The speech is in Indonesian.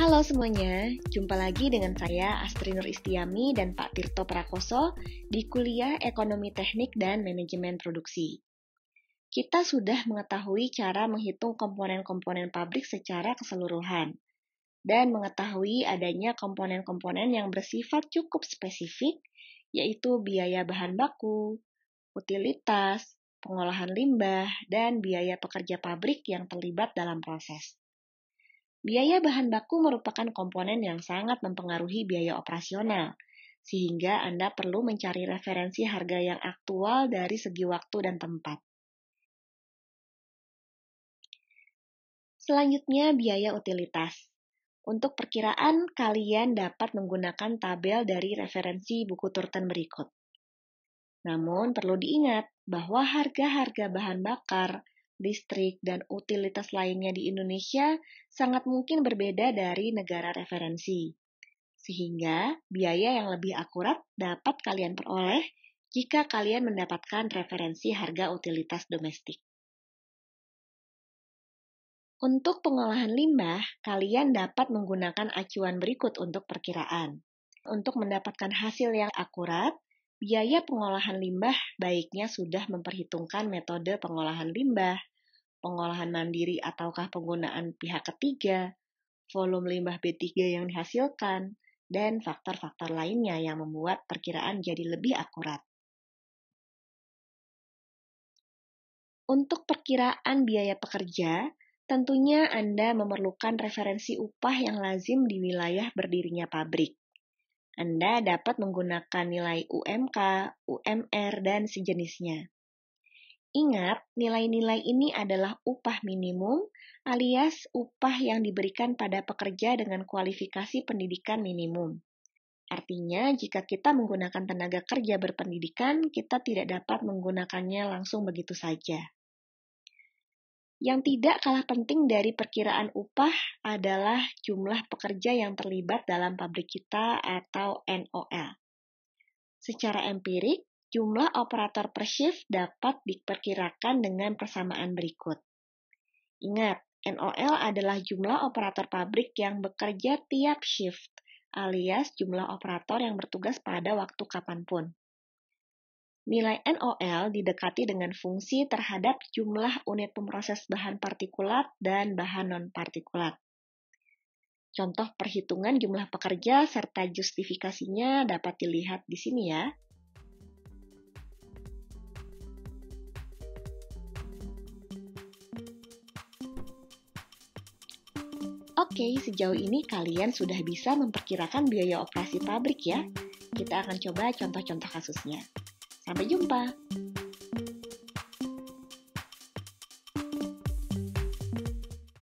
Halo semuanya, jumpa lagi dengan saya Astri Nur Istiami dan Pak Tirto Prakoso di kuliah Ekonomi Teknik dan Manajemen Produksi. Kita sudah mengetahui cara menghitung komponen-komponen pabrik secara keseluruhan dan mengetahui adanya komponen-komponen yang bersifat cukup spesifik, yaitu biaya bahan baku, utilitas, pengolahan limbah, dan biaya pekerja pabrik yang terlibat dalam proses. Biaya bahan baku merupakan komponen yang sangat mempengaruhi biaya operasional, sehingga Anda perlu mencari referensi harga yang aktual dari segi waktu dan tempat. Selanjutnya, biaya utilitas. Untuk perkiraan, kalian dapat menggunakan tabel dari referensi buku turten berikut. Namun, perlu diingat bahwa harga-harga bahan bakar, listrik, dan utilitas lainnya di Indonesia sangat mungkin berbeda dari negara referensi. Sehingga biaya yang lebih akurat dapat kalian peroleh jika kalian mendapatkan referensi harga utilitas domestik. Untuk pengolahan limbah, kalian dapat menggunakan acuan berikut untuk perkiraan. Untuk mendapatkan hasil yang akurat, biaya pengolahan limbah baiknya sudah memperhitungkan metode pengolahan limbah, pengolahan mandiri ataukah penggunaan pihak ketiga, volume limbah B3 yang dihasilkan, dan faktor-faktor lainnya yang membuat perkiraan jadi lebih akurat. Untuk perkiraan biaya pekerja, tentunya Anda memerlukan referensi upah yang lazim di wilayah berdirinya pabrik. Anda dapat menggunakan nilai UMK, UMR, dan sejenisnya. Ingat, nilai-nilai ini adalah upah minimum alias upah yang diberikan pada pekerja dengan kualifikasi pendidikan minimum. Artinya, jika kita menggunakan tenaga kerja berpendidikan, kita tidak dapat menggunakannya langsung begitu saja. Yang tidak kalah penting dari perkiraan upah adalah jumlah pekerja yang terlibat dalam pabrik kita atau NOL. Secara empirik, Jumlah operator per shift dapat diperkirakan dengan persamaan berikut. Ingat, NOL adalah jumlah operator pabrik yang bekerja tiap shift, alias jumlah operator yang bertugas pada waktu kapanpun. Nilai NOL didekati dengan fungsi terhadap jumlah unit pemroses bahan partikulat dan bahan non-partikulat. Contoh perhitungan jumlah pekerja serta justifikasinya dapat dilihat di sini ya. Oke, sejauh ini kalian sudah bisa memperkirakan biaya operasi pabrik ya. Kita akan coba contoh-contoh kasusnya. Sampai jumpa!